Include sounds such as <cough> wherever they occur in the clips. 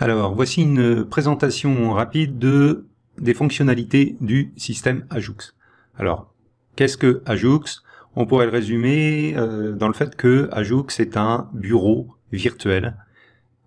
Alors, voici une présentation rapide de, des fonctionnalités du système Ajoux. Alors, qu'est-ce que Ajoux On pourrait le résumer euh, dans le fait que Ajoux est un bureau virtuel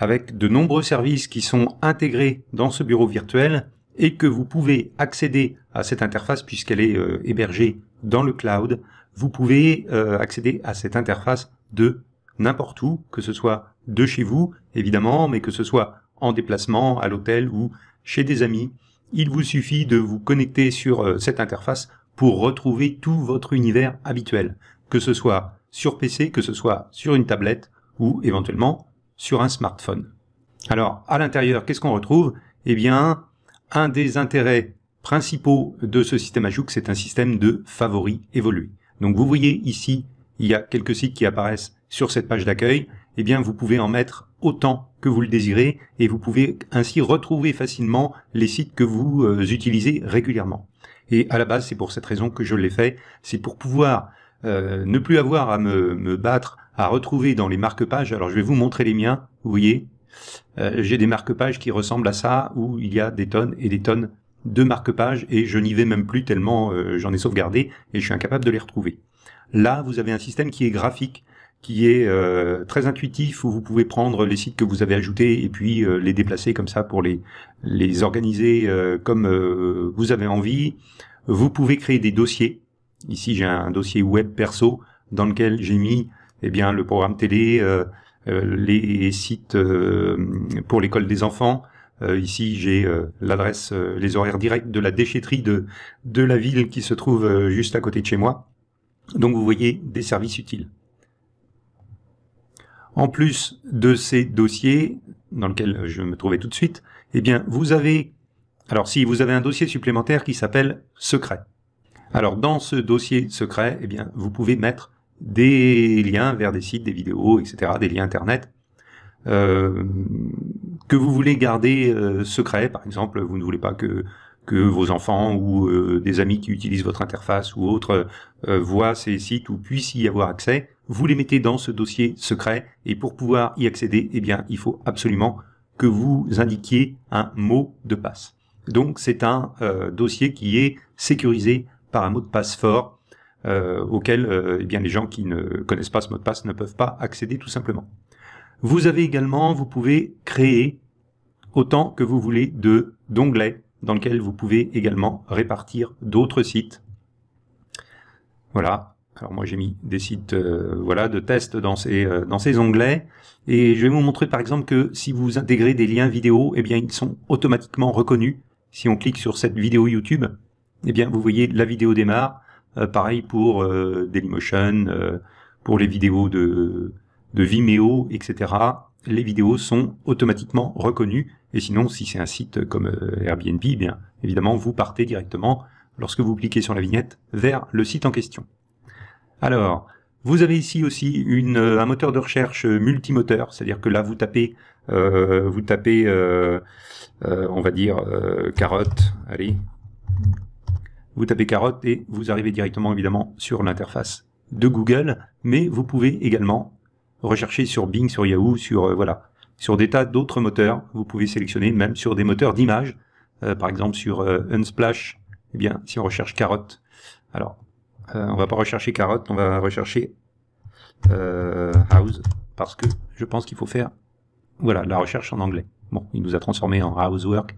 avec de nombreux services qui sont intégrés dans ce bureau virtuel et que vous pouvez accéder à cette interface puisqu'elle est euh, hébergée dans le cloud. Vous pouvez euh, accéder à cette interface de n'importe où, que ce soit de chez vous, évidemment, mais que ce soit en déplacement, à l'hôtel ou chez des amis. Il vous suffit de vous connecter sur euh, cette interface pour retrouver tout votre univers habituel, que ce soit sur PC, que ce soit sur une tablette ou éventuellement sur un smartphone. Alors, à l'intérieur, qu'est-ce qu'on retrouve Eh bien, un des intérêts principaux de ce système Ajoux, c'est un système de favoris évolué. Donc vous voyez ici, il y a quelques sites qui apparaissent sur cette page d'accueil. Eh bien, vous pouvez en mettre autant vous le désirez et vous pouvez ainsi retrouver facilement les sites que vous euh, utilisez régulièrement. Et à la base, c'est pour cette raison que je l'ai fait, c'est pour pouvoir euh, ne plus avoir à me, battre à retrouver dans les marque-pages. Alors je vais vous montrer les miens, vous voyez, euh, j'ai des marque-pages qui ressemblent à ça, où il y a des tonnes et des tonnes de marque-pages, et je n'y vais même plus tellement j'en ai sauvegardé, et je suis incapable de les retrouver. Là, vous avez un système qui est graphique, qui est euh, très intuitif où vous pouvez prendre les sites que vous avez ajoutés et puis euh, les déplacer comme ça pour les les organiser euh, comme vous avez envie. Vous pouvez créer des dossiers. Ici, j'ai un dossier web perso dans lequel j'ai mis eh bien le programme télé, les sites pour l'école des enfants. ici, j'ai l'adresse, les horaires directs de la déchetterie de de la ville qui se trouve juste à côté de chez moi. Donc, vous voyez des services utiles. En plus de ces dossiers, dans lesquels je me trouvais tout de suite, eh bien, vous avez, alors si vous avez un dossier supplémentaire qui s'appelle secret. Alors, dans ce dossier secret, eh bien, vous pouvez mettre des liens vers des sites, des vidéos, etc., des liens internet, euh, que vous voulez garder euh, secret, par exemple, vous ne voulez pas que que vos enfants ou euh, des amis qui utilisent votre interface ou autre euh, voient ces sites ou puissent y avoir accès, vous les mettez dans ce dossier secret et pour pouvoir y accéder, eh bien, il faut absolument que vous indiquiez un mot de passe. Donc c'est un euh, dossier qui est sécurisé par un mot de passe fort auquel eh bien, les gens qui ne connaissent pas ce mot de passe ne peuvent pas accéder tout simplement. Vous avez également, vous pouvez créer autant que vous voulez de d'onglets dans lequel vous pouvez également répartir d'autres sites. Voilà. Alors moi j'ai mis des sites euh, voilà de test dans ces euh, dans ces onglets et je vais vous montrer par exemple que si vous intégrez des liens vidéo, eh bien ils sont automatiquement reconnus. Si on clique sur cette vidéo YouTube, eh bien vous voyez la vidéo démarre. Euh, pareil pour Dailymotion, pour les vidéos de de Vimeo, etc., les vidéos sont automatiquement reconnues. Et sinon, si c'est un site comme euh, Airbnb, eh bien évidemment, vous partez directement, lorsque vous cliquez sur la vignette, vers le site en question. Alors, vous avez ici aussi une, euh, un moteur de recherche multimoteur, c'est-à-dire que là, vous tapez, euh, vous tapez, on va dire, carotte, allez, vous tapez carotte et vous arrivez directement, évidemment, sur l'interface de Google, mais vous pouvez également recherchez sur Bing, sur Yahoo, sur euh, voilà, sur des tas d'autres moteurs. Vous pouvez sélectionner même sur des moteurs d'image, euh, par exemple sur euh, Unsplash. Eh bien, si on recherche carotte, alors on va pas rechercher carotte, on va rechercher house parce que je pense qu'il faut faire voilà la recherche en anglais. Bon, il nous a transformé en housework.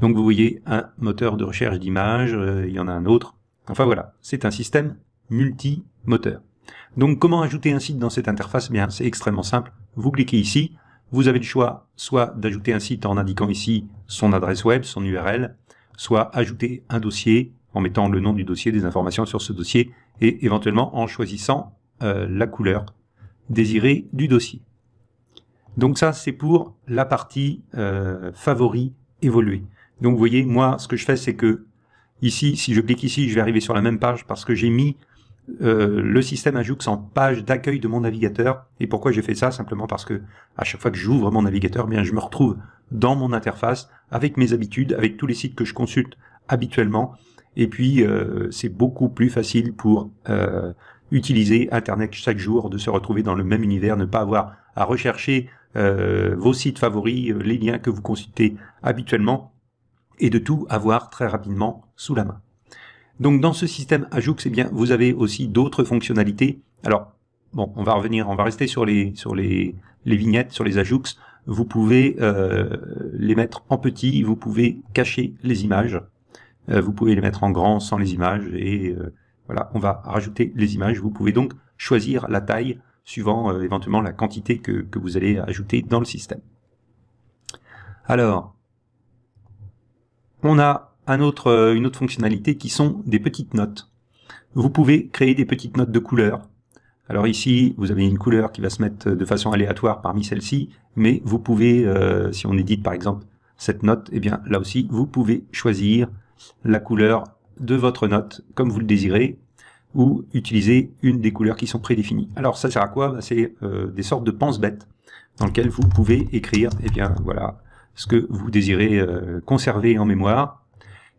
Donc vous voyez un moteur de recherche d'images, il y en a un autre. Enfin voilà, c'est un système multi-moteur. Donc comment ajouter un site dans cette interface eh Bien, c'est extrêmement simple. Vous cliquez ici, vous avez le choix soit d'ajouter un site en indiquant ici son adresse web, son URL, soit ajouter un dossier en mettant le nom du dossier, des informations sur ce dossier et éventuellement en choisissant euh, la couleur désirée du dossier. Donc ça, c'est pour la partie euh, favori évolué. Donc vous voyez, moi, ce que je fais, c'est que ici, si je clique ici, je vais arriver sur la même page parce que j'ai mis euh, le système ajoute en page d'accueil de mon navigateur. Et pourquoi j'ai fait ça Simplement parce que à chaque fois que j'ouvre mon navigateur, bien je me retrouve dans mon interface avec mes habitudes, avec tous les sites que je consulte habituellement. Et puis euh, c'est beaucoup plus facile pour euh, utiliser Internet chaque jour, de se retrouver dans le même univers, ne pas avoir à rechercher vos sites favoris, les liens que vous consultez habituellement, et de tout avoir très rapidement sous la main. Donc dans ce système Ajoux, eh bien, vous avez aussi d'autres fonctionnalités. Alors, bon, on va revenir, on va rester sur les, sur les, les vignettes, sur les Ajoux. Vous pouvez euh, les mettre en petit, vous pouvez cacher les images, euh, vous pouvez les mettre en grand sans les images, et euh, voilà, on va rajouter les images. Vous pouvez donc choisir la taille suivant éventuellement la quantité que, que vous allez ajouter dans le système. Alors, on a autre, euh, une autre fonctionnalité qui sont des petites notes. Vous pouvez créer des petites notes de couleur. Alors ici, vous avez une couleur qui va se mettre de façon aléatoire parmi celles-ci, mais vous pouvez, euh, si on édite par exemple cette note, eh bien là aussi, vous pouvez choisir la couleur de votre note comme vous le désirez ou utiliser une des couleurs qui sont prédéfinies. Alors ça sert à quoi ben, C'est euh, des sortes de pense-bêtes dans lesquelles vous pouvez écrire eh bien, voilà, ce que vous désirez conserver en mémoire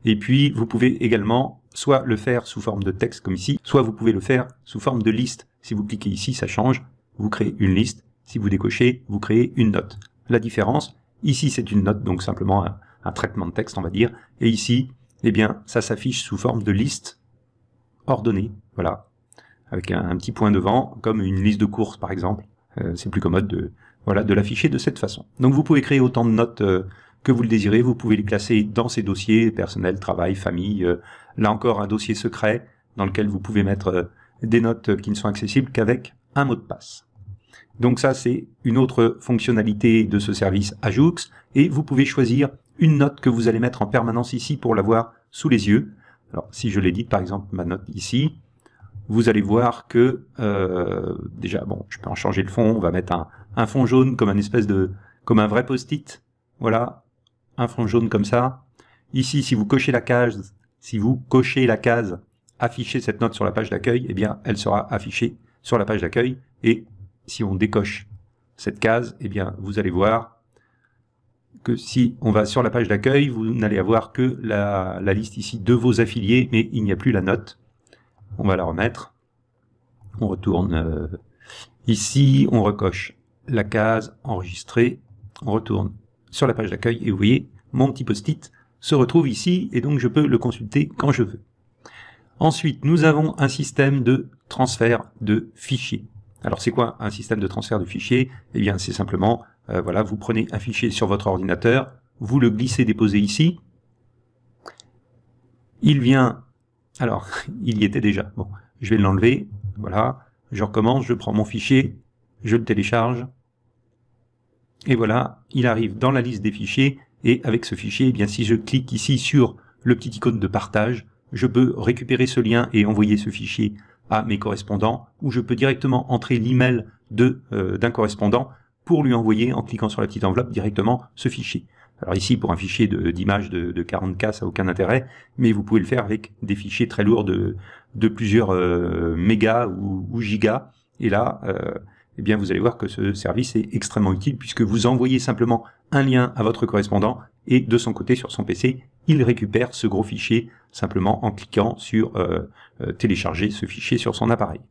et puis, vous pouvez également soit le faire sous forme de texte comme ici, soit vous pouvez le faire sous forme de liste. Si vous cliquez ici, ça change. Vous créez une liste. Si vous décochez, vous créez une note. La différence, ici c'est une note, donc simplement un, traitement de texte, on va dire. Et ici, eh bien, ça s'affiche sous forme de liste ordonnée. Voilà. Avec un, petit point devant, comme une liste de courses, par exemple. Euh, c'est plus commode de, voilà, de l'afficher de cette façon. Donc vous pouvez créer autant de notes euh, que vous le désirez, vous pouvez les classer dans ces dossiers personnel, travail, famille. Euh, là encore, un dossier secret dans lequel vous pouvez mettre euh, des notes qui ne sont accessibles qu'avec un mot de passe. Donc ça, c'est une autre fonctionnalité de ce service Ajoux. Et vous pouvez choisir une note que vous allez mettre en permanence ici pour l'avoir sous les yeux. Alors, si je l'édite, par exemple, ma note ici, vous allez voir que, euh, déjà, bon, je peux en changer le fond. On va mettre un, un fond jaune comme un espèce de, comme un vrai post-it. Voilà, un fond jaune comme ça. Ici, si vous cochez la case, si vous cochez la case afficher cette note sur la page d'accueil, eh bien, elle sera affichée sur la page d'accueil. Et si on décoche cette case, eh bien, vous allez voir que si on va sur la page d'accueil, vous n'allez avoir que la, liste ici de vos affiliés, mais il n'y a plus la note. On va la remettre. On retourne euh, ici, on recoche la case enregistrée, on retourne sur la page d'accueil et vous voyez, mon petit post-it se retrouve ici et donc je peux le consulter quand je veux. Ensuite, nous avons un système de transfert de fichiers. Alors c'est quoi un système de transfert de fichiers Eh bien c'est simplement, euh, voilà, vous prenez un fichier sur votre ordinateur, vous le glissez, déposer ici. Il vient, alors <laughs> il y était déjà, bon, je vais l'enlever, voilà, je recommence, je prends mon fichier, je le télécharge, et voilà, il arrive dans la liste des fichiers. Et avec ce fichier, eh bien, si je clique ici sur le petit icône de partage, je peux récupérer ce lien et envoyer ce fichier à mes correspondants, ou je peux directement entrer l'email euh, d'un correspondant pour lui envoyer, en cliquant sur la petite enveloppe, directement ce fichier. Alors ici, pour un fichier d'image de, 40K, ça n'a aucun intérêt, mais vous pouvez le faire avec des fichiers très lourds de, plusieurs euh, mégas ou, gigas. Et là, euh, eh bien vous allez voir que ce service est extrêmement utile puisque vous envoyez simplement un lien à votre correspondant et de son côté sur son PC, il récupère ce gros fichier simplement en cliquant sur euh, euh, télécharger ce fichier sur son appareil.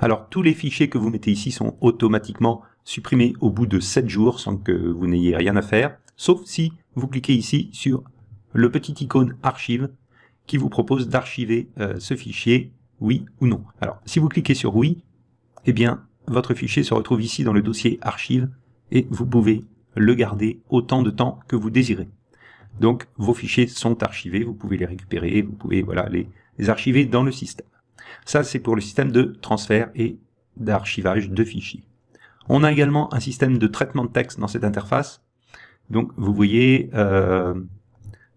Alors tous les fichiers que vous mettez ici sont automatiquement supprimés au bout de 7 jours sans que vous n'ayez rien à faire, sauf si vous cliquez ici sur le petit icône archive qui vous propose d'archiver euh, ce fichier oui ou non. Alors si vous cliquez sur oui, eh bien votre fichier se retrouve ici dans le dossier archive et vous pouvez le garder autant de temps que vous désirez. Donc vos fichiers sont archivés, vous pouvez les récupérer, vous pouvez voilà les, archiver dans le système. Ça c'est pour le système de transfert et d'archivage de fichiers. On a également un système de traitement de texte dans cette interface. Donc vous voyez, euh,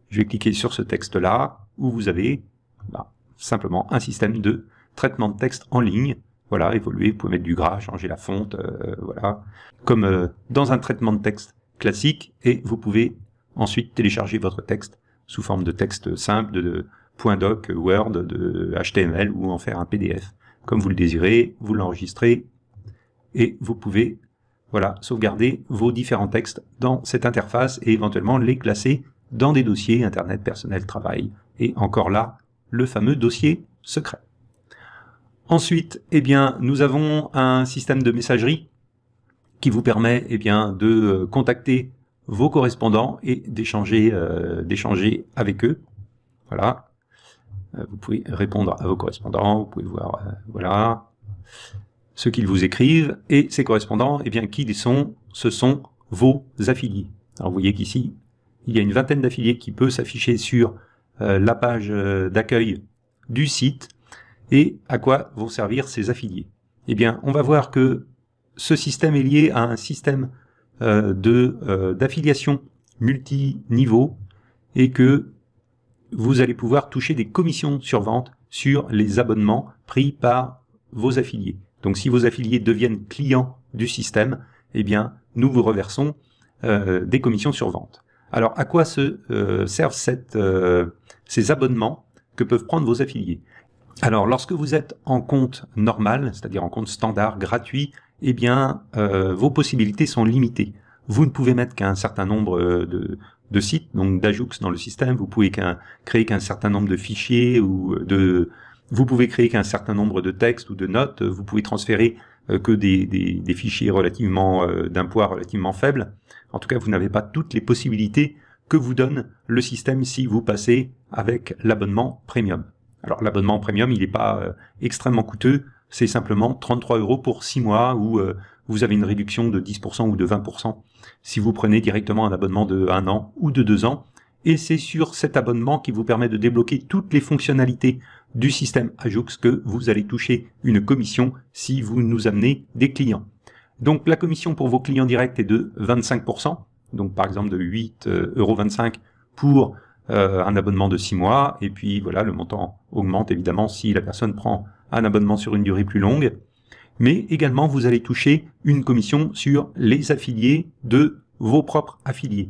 je vais cliquer sur ce texte là où vous avez bah, simplement un système de traitement de texte en ligne voilà, évoluer, vous pouvez mettre du gras, changer la fonte, euh, euh, voilà. Comme euh, dans un traitement de texte classique, et vous pouvez ensuite télécharger votre texte sous forme de texte simple, de point doc, Word, de HTML, ou en faire un PDF. Comme vous le désirez, vous l'enregistrez, et vous pouvez voilà, sauvegarder vos différents textes dans cette interface et éventuellement les classer dans des dossiers Internet personnel travail. Et encore là, le fameux dossier secret. Ensuite, eh bien, nous avons un système de messagerie qui vous permet eh bien, de euh, contacter vos correspondants et d'échanger euh, avec eux. Voilà. Euh, vous pouvez répondre à vos correspondants, vous pouvez voir voilà ce qu'ils vous écrivent et ces correspondants, eh bien, qui sont Ce sont vos affiliés. Alors vous voyez qu'ici, il y a une vingtaine d'affiliés qui peut s'afficher sur la page d'accueil du site et à quoi vont servir ces affiliés. Eh bien, on va voir que ce système est lié à un système euh, euh, d'affiliation multiniveau et que vous allez pouvoir toucher des commissions sur vente sur les abonnements pris par vos affiliés. Donc si vos affiliés deviennent clients du système, eh bien nous vous reversons euh, des commissions sur vente. Alors à quoi se, servent ces abonnements que peuvent prendre vos affiliés alors, lorsque vous êtes en compte normal, c'est-à-dire en compte standard, gratuit, eh bien, euh, vos possibilités sont limitées. Vous ne pouvez mettre qu'un certain nombre euh, de, sites, donc d'ajouts dans le système. Vous pouvez créer qu'un certain nombre de fichiers ou euh, de, vous pouvez créer qu'un certain nombre de textes ou de notes. Vous pouvez transférer que des, fichiers relativement d'un poids relativement faible. En tout cas, vous n'avez pas toutes les possibilités que vous donne le système si vous passez avec l'abonnement premium. Alors l'abonnement premium, il n'est pas euh, extrêmement coûteux, c'est simplement 33 euros pour 6 mois où euh, vous avez une réduction de 10% ou de 20% si vous prenez directement un abonnement de 1 an ou de 2 ans. Et c'est sur cet abonnement qui vous permet de débloquer toutes les fonctionnalités du système Ajoux que vous allez toucher une commission si vous nous amenez des clients. Donc la commission pour vos clients directs est de 25%, donc par exemple de 8,25 euh, euros pour euh, un abonnement de 6 mois, et puis voilà, le montant augmente évidemment si la personne prend un abonnement sur une durée plus longue. Mais également, vous allez toucher une commission sur les affiliés de vos propres affiliés.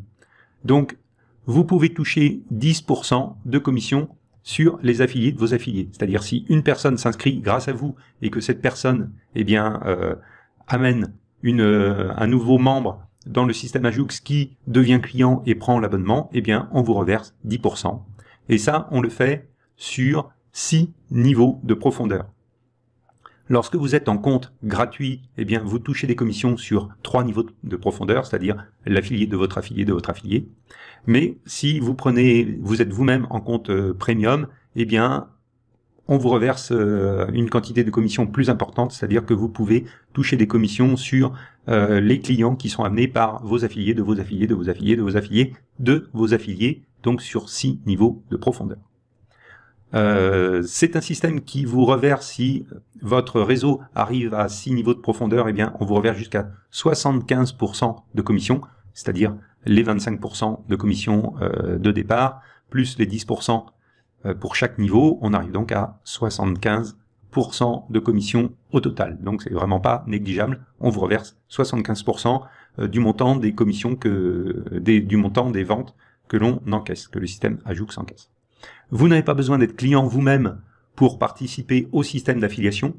Donc, vous pouvez toucher 10% de commission sur les affiliés de vos affiliés. C'est-à-dire si une personne s'inscrit grâce à vous et que cette personne eh bien, euh, amène une, euh, un nouveau membre dans le système Ajoux qui devient client et prend l'abonnement, eh bien, on vous reverse 10%. Et ça, on le fait sur 6 niveaux de profondeur. Lorsque vous êtes en compte gratuit, eh bien, vous touchez des commissions sur trois niveaux de profondeur, c'est-à-dire l'affilié de votre affilié de votre affilié. Mais si vous prenez, vous êtes vous-même en compte euh, premium, eh bien, on vous reverse euh, une quantité de commissions plus importante, c'est-à-dire que vous pouvez toucher des commissions sur euh, les clients qui sont amenés par vos affiliés, de vos affiliés, de vos affiliés, de vos affiliés, de vos affiliés, donc sur six niveaux de profondeur. Euh, c'est un système qui vous reverse si votre réseau arrive à six niveaux de profondeur, eh bien, on vous reverse jusqu'à 75% de commission, c'est-à-dire les 25% de commission de départ, plus les 10% euh, pour chaque niveau, on arrive donc à 75% de commission au total. Donc c'est vraiment pas négligeable, on vous reverse 75% euh, du montant des commissions que du montant des ventes que l'on encaisse, que le système Ajoux s'encaisse. Vous n'avez pas besoin d'être client vous-même pour participer au système d'affiliation.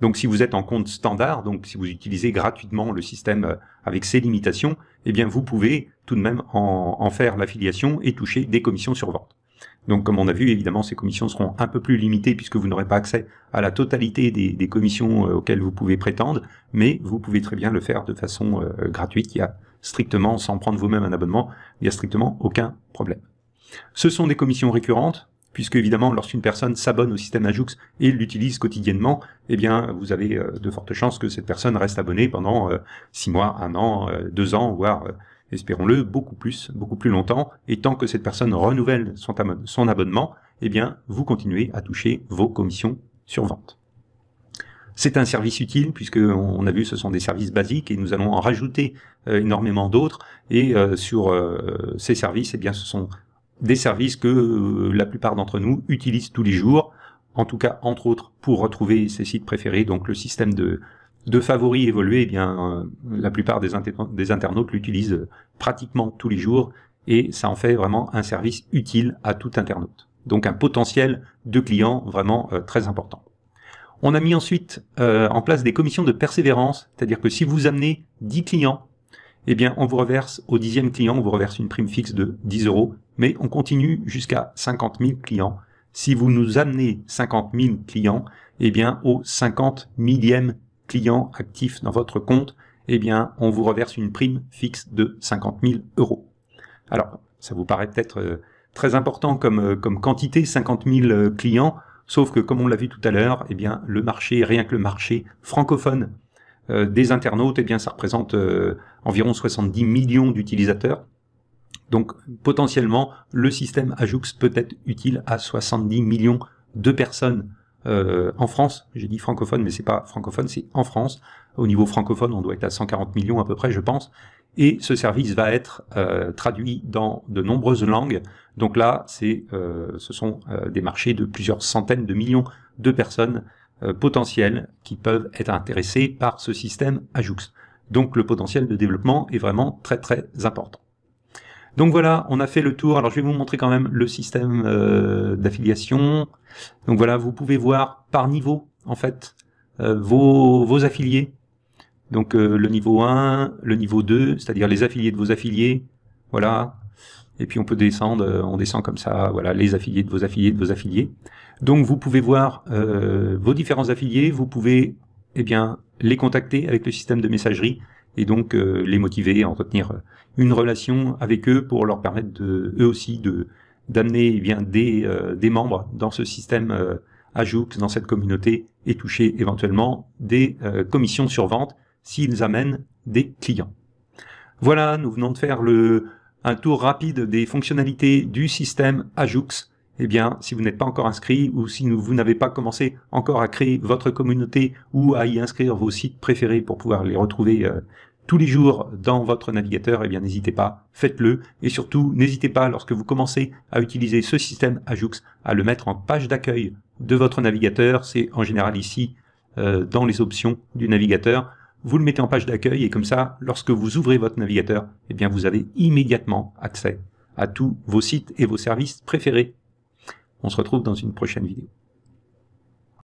Donc si vous êtes en compte standard, donc si vous utilisez gratuitement le système euh, avec ses limitations, eh bien vous pouvez tout de même en, en faire l'affiliation et toucher des commissions sur vente. Donc, comme on a vu, évidemment, ces commissions seront un peu plus limitées puisque vous n'aurez pas accès à la totalité des, commissions euh, auxquelles vous pouvez prétendre, mais vous pouvez très bien le faire de façon euh, gratuite. Il y a strictement, sans prendre vous-même un abonnement, il n'y a strictement aucun problème. Ce sont des commissions récurrentes, puisque évidemment, lorsqu'une personne s'abonne au système Ajoux et l'utilise quotidiennement, eh bien, vous avez euh, de fortes chances que cette personne reste abonnée pendant 6 mois, 1 an, 2 ans, voire espérons-le, beaucoup plus, beaucoup plus longtemps, et tant que cette personne renouvelle son, abonnement, eh bien, vous continuez à toucher vos commissions sur vente. C'est un service utile puisque on a vu ce sont des services basiques et nous allons en rajouter euh, énormément d'autres et euh, sur euh, ces services eh bien ce sont des services que la plupart d'entre nous utilisent tous les jours en tout cas entre autres pour retrouver ses sites préférés donc le système de de favoris évolués, eh bien, euh, la plupart des, internautes l'utilisent euh, pratiquement tous les jours et ça en fait vraiment un service utile à tout internaute. Donc un potentiel de clients vraiment euh, très important. On a mis ensuite en place des commissions de persévérance, c'est-à-dire que si vous amenez 10 clients, eh bien on vous reverse au dixième client, on vous reverse une prime fixe de 10 euros, mais on continue jusqu'à 50 000 clients. Si vous nous amenez 50 000 clients, eh bien au 50 millième clients actifs dans votre compte, eh bien, on vous reverse une prime fixe de 50 000 euros. Alors, ça vous paraît peut-être euh, très important comme, euh, quantité, 50 000 euh, clients, sauf que comme on l'a vu tout à l'heure, eh bien, le marché, rien que le marché francophone des internautes, eh bien, ça représente environ 70 millions d'utilisateurs. Donc, potentiellement, le système Ajoux peut être utile à 70 millions de personnes euh, en France, j'ai dit francophone, mais c'est pas francophone, c'est en France. Au niveau francophone, on doit être à 140 millions à peu près, je pense. Et ce service va être euh, traduit dans de nombreuses langues. Donc là, c'est, euh, ce sont des marchés de plusieurs centaines de millions de personnes potentielles qui peuvent être intéressées par ce système Ajoux. Donc le potentiel de développement est vraiment très très important. Donc voilà, on a fait le tour. Alors je vais vous montrer quand même le système euh, d'affiliation. Donc voilà, vous pouvez voir par niveau, en fait, euh, vos, vos, affiliés. Donc euh, le niveau 1, le niveau 2, c'est-à-dire les affiliés de vos affiliés. Voilà. Et puis on peut descendre, on descend comme ça, voilà, les affiliés de vos affiliés de vos affiliés. Donc vous pouvez voir vos différents affiliés, vous pouvez eh bien, les contacter avec le système de messagerie et donc euh, les motiver à entretenir euh, une relation avec eux pour leur permettre de, eux aussi de d'amener eh bien des, euh, des membres dans ce système Ajoux, dans cette communauté et toucher éventuellement des commissions sur vente s'ils amènent des clients. Voilà, nous venons de faire le, un tour rapide des fonctionnalités du système Ajoux. Eh bien, si vous n'êtes pas encore inscrit ou si vous n'avez pas commencé encore à créer votre communauté ou à y inscrire vos sites préférés pour pouvoir les retrouver tous les jours dans votre navigateur, eh bien n'hésitez pas, faites-le. Et surtout, n'hésitez pas, lorsque vous commencez à utiliser ce système Ajoux, à le mettre en page d'accueil de votre navigateur. C'est en général ici, euh, dans les options du navigateur. Vous le mettez en page d'accueil et comme ça, lorsque vous ouvrez votre navigateur, eh bien vous avez immédiatement accès à tous vos sites et vos services préférés. On se retrouve dans une prochaine vidéo.